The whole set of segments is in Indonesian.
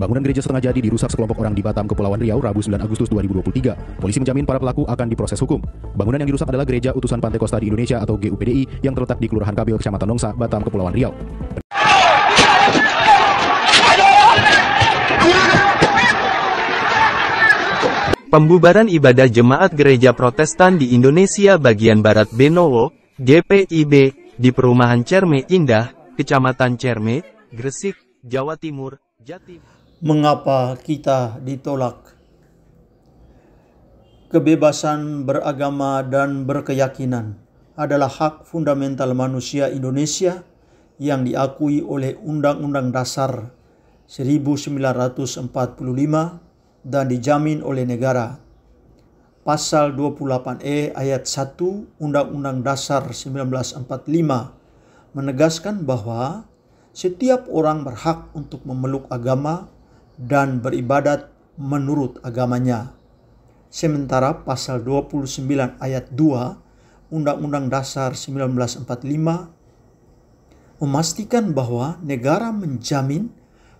Bangunan gereja setengah jadi dirusak sekelompok orang di Batam, Kepulauan Riau, Rabu 9 Agustus 2023. Polisi menjamin para pelaku akan diproses hukum. Bangunan yang dirusak adalah Gereja Utusan Pantai Kosta di Indonesia atau GUPDI yang terletak di Kelurahan Kabil, Kecamatan Nongsa, Batam, Kepulauan Riau. Pembubaran ibadah jemaat gereja protestan di Indonesia bagian Barat Benowo, GPIB, di perumahan Cerme Indah, Kecamatan Cerme, Gresik, Jawa Timur, Jatim. Mengapa kita ditolak? Kebebasan beragama dan berkeyakinan adalah hak fundamental manusia Indonesia yang diakui oleh Undang-Undang Dasar 1945 dan dijamin oleh negara. Pasal 28E ayat 1 Undang-Undang Dasar 1945 menegaskan bahwa setiap orang berhak untuk memeluk agama dan beribadat menurut agamanya. Sementara pasal 29 ayat 2 Undang-Undang Dasar 1945 memastikan bahwa negara menjamin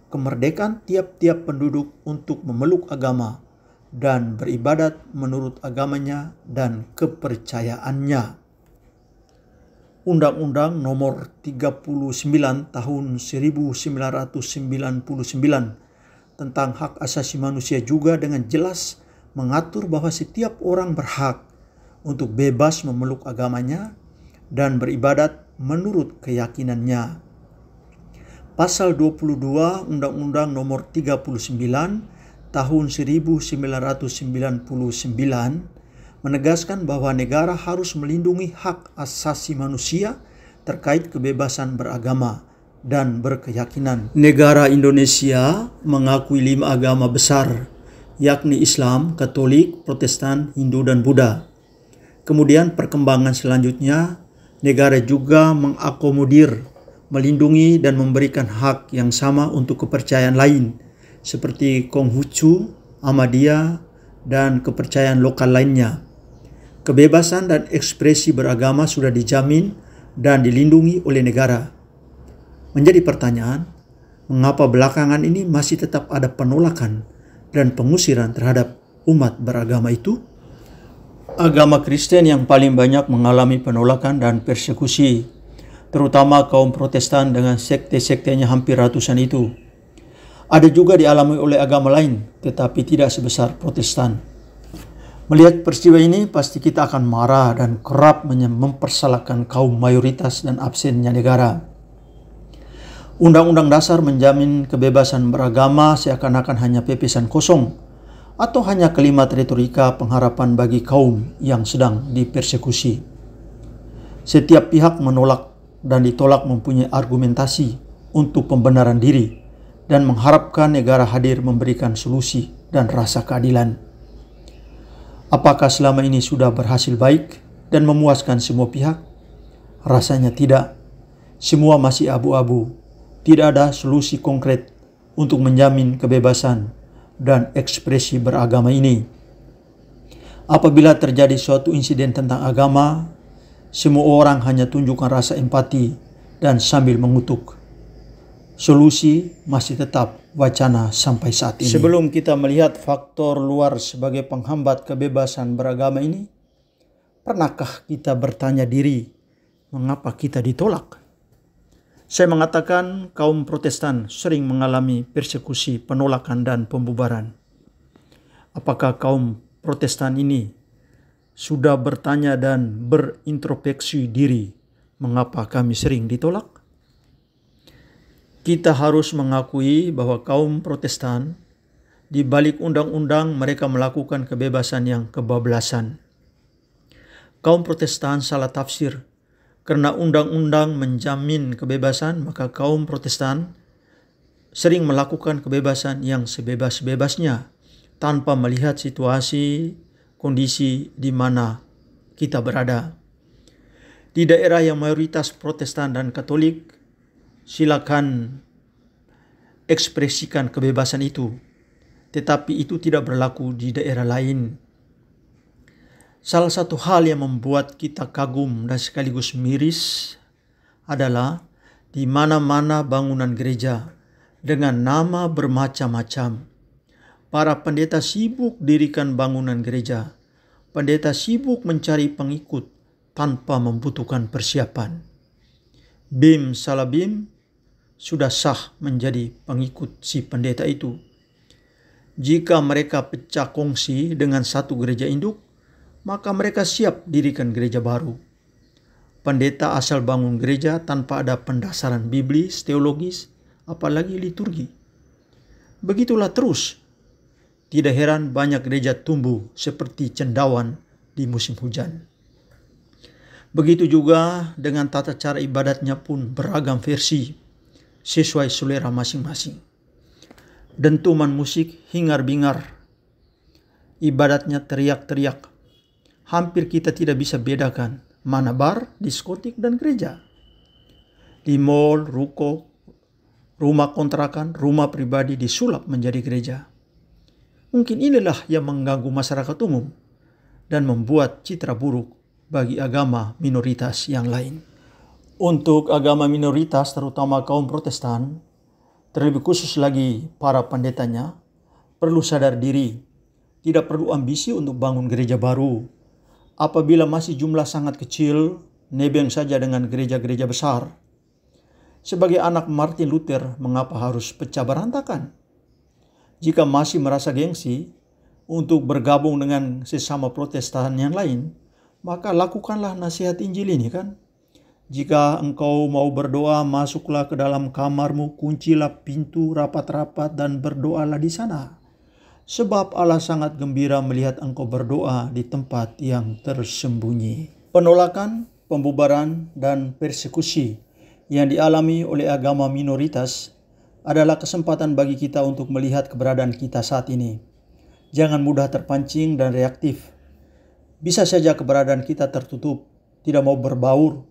kemerdekaan tiap-tiap penduduk untuk memeluk agama dan beribadat menurut agamanya dan kepercayaannya. Undang-Undang Nomor 39 Tahun 1999 tentang hak asasi manusia juga dengan jelas mengatur bahwa setiap orang berhak untuk bebas memeluk agamanya dan beribadat menurut keyakinannya. Pasal 22 Undang-Undang Nomor 39 Tahun 1999 menegaskan bahwa negara harus melindungi hak asasi manusia terkait kebebasan beragama dan berkeyakinan. Negara Indonesia mengakui lima agama besar, yakni Islam, Katolik, Protestan, Hindu, dan Buddha. Kemudian perkembangan selanjutnya, negara juga mengakomodir, melindungi, dan memberikan hak yang sama untuk kepercayaan lain, seperti Konghucu, Ahmadiyah, dan kepercayaan lokal lainnya. Kebebasan dan ekspresi beragama sudah dijamin dan dilindungi oleh negara. Menjadi pertanyaan, mengapa belakangan ini masih tetap ada penolakan dan pengusiran terhadap umat beragama itu? Agama Kristen yang paling banyak mengalami penolakan dan persekusi, terutama kaum Protestan dengan sekte-sektenya hampir ratusan itu. Ada juga dialami oleh agama lain, tetapi tidak sebesar Protestan. Melihat peristiwa ini, pasti kita akan marah dan kerap mempersalahkan kaum mayoritas dan absennya negara. Undang-undang dasar menjamin kebebasan beragama seakan-akan hanya pepesan kosong atau hanya kelima retorika pengharapan bagi kaum yang sedang dipersekusi. Setiap pihak menolak dan ditolak mempunyai argumentasi untuk pembenaran diri dan mengharapkan negara hadir memberikan solusi dan rasa keadilan. Apakah selama ini sudah berhasil baik dan memuaskan semua pihak? Rasanya tidak. Semua masih abu-abu tidak ada solusi konkret untuk menjamin kebebasan dan ekspresi beragama ini. Apabila terjadi suatu insiden tentang agama, semua orang hanya tunjukkan rasa empati dan sambil mengutuk. Solusi masih tetap wacana sampai saat ini. Sebelum kita melihat faktor luar sebagai penghambat kebebasan beragama ini, pernahkah kita bertanya diri mengapa kita ditolak? Saya mengatakan kaum protestan sering mengalami persekusi, penolakan, dan pembubaran. Apakah kaum protestan ini sudah bertanya dan berintrospeksi diri mengapa kami sering ditolak? Kita harus mengakui bahwa kaum protestan di balik undang-undang mereka melakukan kebebasan yang kebablasan. Kaum protestan salah tafsir karena undang-undang menjamin kebebasan, maka kaum Protestan sering melakukan kebebasan yang sebebas-bebasnya tanpa melihat situasi kondisi di mana kita berada. Di daerah yang mayoritas Protestan dan Katolik, silakan ekspresikan kebebasan itu, tetapi itu tidak berlaku di daerah lain. Salah satu hal yang membuat kita kagum dan sekaligus miris adalah di mana-mana bangunan gereja dengan nama bermacam-macam. Para pendeta sibuk dirikan bangunan gereja. Pendeta sibuk mencari pengikut tanpa membutuhkan persiapan. Bim Salabim sudah sah menjadi pengikut si pendeta itu. Jika mereka pecah kongsi dengan satu gereja induk, maka mereka siap dirikan gereja baru. Pendeta asal bangun gereja tanpa ada pendasaran biblis, teologis, apalagi liturgi. Begitulah terus. Tidak heran banyak gereja tumbuh seperti cendawan di musim hujan. Begitu juga dengan tata cara ibadatnya pun beragam versi sesuai selera masing-masing. Dentuman musik hingar-bingar. Ibadatnya teriak-teriak hampir kita tidak bisa bedakan mana bar, diskotik, dan gereja. Di mall, ruko, rumah kontrakan, rumah pribadi disulap menjadi gereja. Mungkin inilah yang mengganggu masyarakat umum dan membuat citra buruk bagi agama minoritas yang lain. Untuk agama minoritas, terutama kaum Protestan, terlebih khusus lagi para pendetanya, perlu sadar diri, tidak perlu ambisi untuk bangun gereja baru apabila masih jumlah sangat kecil, nebeng saja dengan gereja-gereja besar, sebagai anak Martin Luther mengapa harus pecah berantakan? Jika masih merasa gengsi untuk bergabung dengan sesama protestan yang lain, maka lakukanlah nasihat Injil ini kan. Jika engkau mau berdoa, masuklah ke dalam kamarmu, kuncilah pintu rapat-rapat dan berdoalah di sana sebab Allah sangat gembira melihat engkau berdoa di tempat yang tersembunyi. Penolakan, pembubaran, dan persekusi yang dialami oleh agama minoritas adalah kesempatan bagi kita untuk melihat keberadaan kita saat ini. Jangan mudah terpancing dan reaktif. Bisa saja keberadaan kita tertutup, tidak mau berbaur,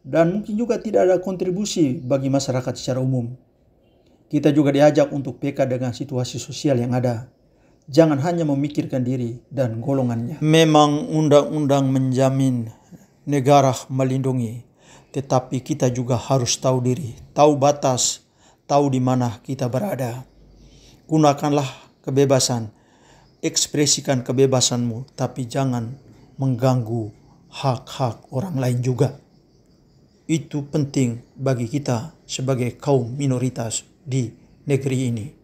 dan mungkin juga tidak ada kontribusi bagi masyarakat secara umum. Kita juga diajak untuk peka dengan situasi sosial yang ada jangan hanya memikirkan diri dan golongannya. Memang undang-undang menjamin negara melindungi, tetapi kita juga harus tahu diri, tahu batas, tahu di mana kita berada. Gunakanlah kebebasan, ekspresikan kebebasanmu, tapi jangan mengganggu hak-hak orang lain juga. Itu penting bagi kita sebagai kaum minoritas di negeri ini.